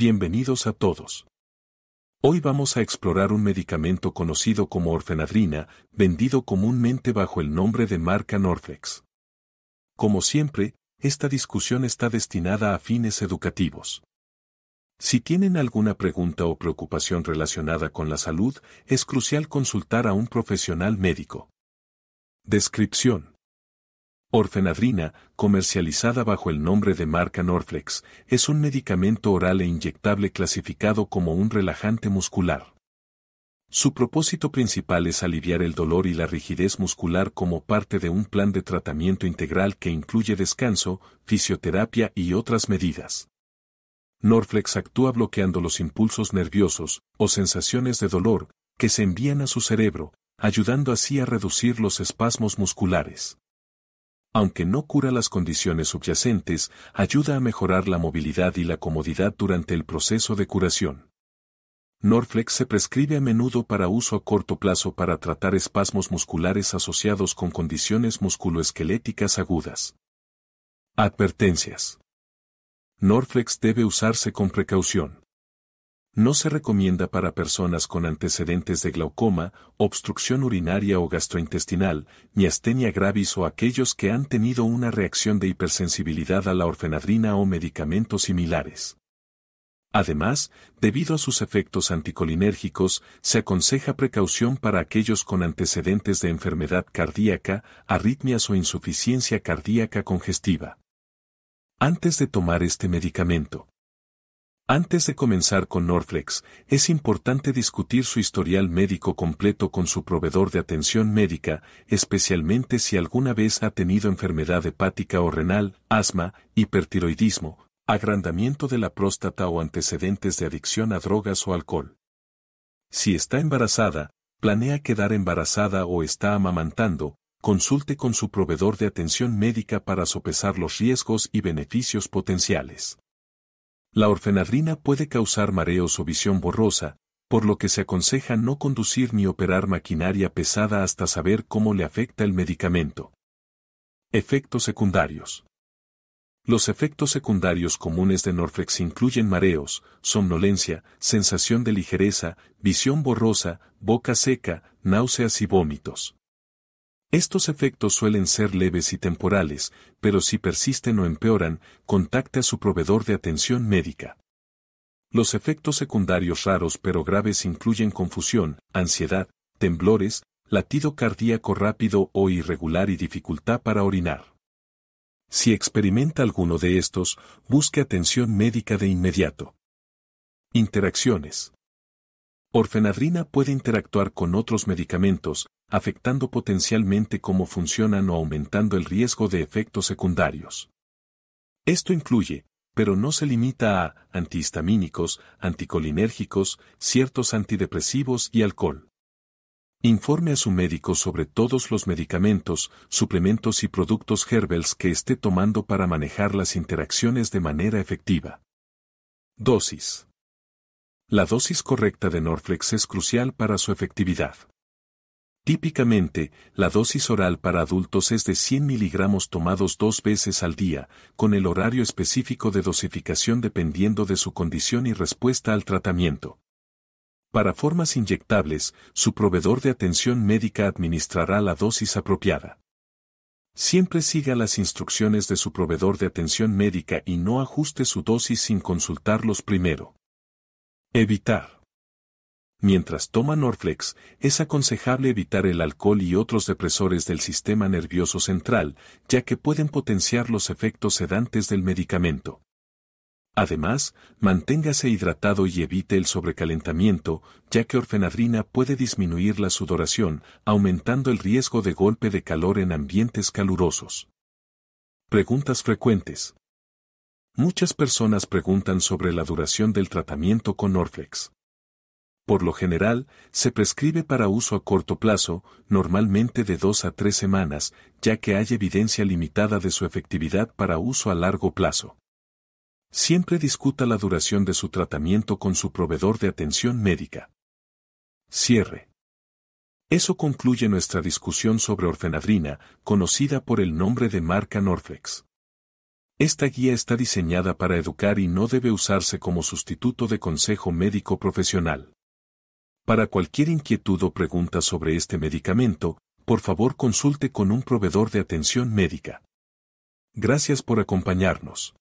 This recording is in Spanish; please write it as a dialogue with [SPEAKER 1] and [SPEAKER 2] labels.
[SPEAKER 1] Bienvenidos a todos. Hoy vamos a explorar un medicamento conocido como orfenadrina, vendido comúnmente bajo el nombre de marca Norflex. Como siempre, esta discusión está destinada a fines educativos. Si tienen alguna pregunta o preocupación relacionada con la salud, es crucial consultar a un profesional médico. Descripción. Orfenadrina, comercializada bajo el nombre de marca Norflex, es un medicamento oral e inyectable clasificado como un relajante muscular. Su propósito principal es aliviar el dolor y la rigidez muscular como parte de un plan de tratamiento integral que incluye descanso, fisioterapia y otras medidas. Norflex actúa bloqueando los impulsos nerviosos o sensaciones de dolor que se envían a su cerebro, ayudando así a reducir los espasmos musculares aunque no cura las condiciones subyacentes, ayuda a mejorar la movilidad y la comodidad durante el proceso de curación. Norflex se prescribe a menudo para uso a corto plazo para tratar espasmos musculares asociados con condiciones musculoesqueléticas agudas. Advertencias. Norflex debe usarse con precaución. No se recomienda para personas con antecedentes de glaucoma, obstrucción urinaria o gastrointestinal, miastenia gravis o aquellos que han tenido una reacción de hipersensibilidad a la orfenadrina o medicamentos similares. Además, debido a sus efectos anticolinérgicos, se aconseja precaución para aquellos con antecedentes de enfermedad cardíaca, arritmias o insuficiencia cardíaca congestiva. Antes de tomar este medicamento, antes de comenzar con Norflex, es importante discutir su historial médico completo con su proveedor de atención médica, especialmente si alguna vez ha tenido enfermedad hepática o renal, asma, hipertiroidismo, agrandamiento de la próstata o antecedentes de adicción a drogas o alcohol. Si está embarazada, planea quedar embarazada o está amamantando, consulte con su proveedor de atención médica para sopesar los riesgos y beneficios potenciales. La orfenadrina puede causar mareos o visión borrosa, por lo que se aconseja no conducir ni operar maquinaria pesada hasta saber cómo le afecta el medicamento. Efectos secundarios. Los efectos secundarios comunes de Norflex incluyen mareos, somnolencia, sensación de ligereza, visión borrosa, boca seca, náuseas y vómitos. Estos efectos suelen ser leves y temporales, pero si persisten o empeoran, contacte a su proveedor de atención médica. Los efectos secundarios raros pero graves incluyen confusión, ansiedad, temblores, latido cardíaco rápido o irregular y dificultad para orinar. Si experimenta alguno de estos, busque atención médica de inmediato. Interacciones. Orfenadrina puede interactuar con otros medicamentos, afectando potencialmente cómo funcionan o aumentando el riesgo de efectos secundarios. Esto incluye, pero no se limita a, antihistamínicos, anticolinérgicos, ciertos antidepresivos y alcohol. Informe a su médico sobre todos los medicamentos, suplementos y productos Herbels que esté tomando para manejar las interacciones de manera efectiva. Dosis. La dosis correcta de Norflex es crucial para su efectividad. Típicamente, la dosis oral para adultos es de 100 miligramos tomados dos veces al día, con el horario específico de dosificación dependiendo de su condición y respuesta al tratamiento. Para formas inyectables, su proveedor de atención médica administrará la dosis apropiada. Siempre siga las instrucciones de su proveedor de atención médica y no ajuste su dosis sin consultarlos primero. Evitar. Mientras toma Norflex, es aconsejable evitar el alcohol y otros depresores del sistema nervioso central, ya que pueden potenciar los efectos sedantes del medicamento. Además, manténgase hidratado y evite el sobrecalentamiento, ya que orfenadrina puede disminuir la sudoración, aumentando el riesgo de golpe de calor en ambientes calurosos. Preguntas frecuentes. Muchas personas preguntan sobre la duración del tratamiento con Norflex. Por lo general, se prescribe para uso a corto plazo, normalmente de dos a tres semanas, ya que hay evidencia limitada de su efectividad para uso a largo plazo. Siempre discuta la duración de su tratamiento con su proveedor de atención médica. Cierre. Eso concluye nuestra discusión sobre orfenadrina, conocida por el nombre de marca Norflex. Esta guía está diseñada para educar y no debe usarse como sustituto de consejo médico profesional. Para cualquier inquietud o pregunta sobre este medicamento, por favor consulte con un proveedor de atención médica. Gracias por acompañarnos.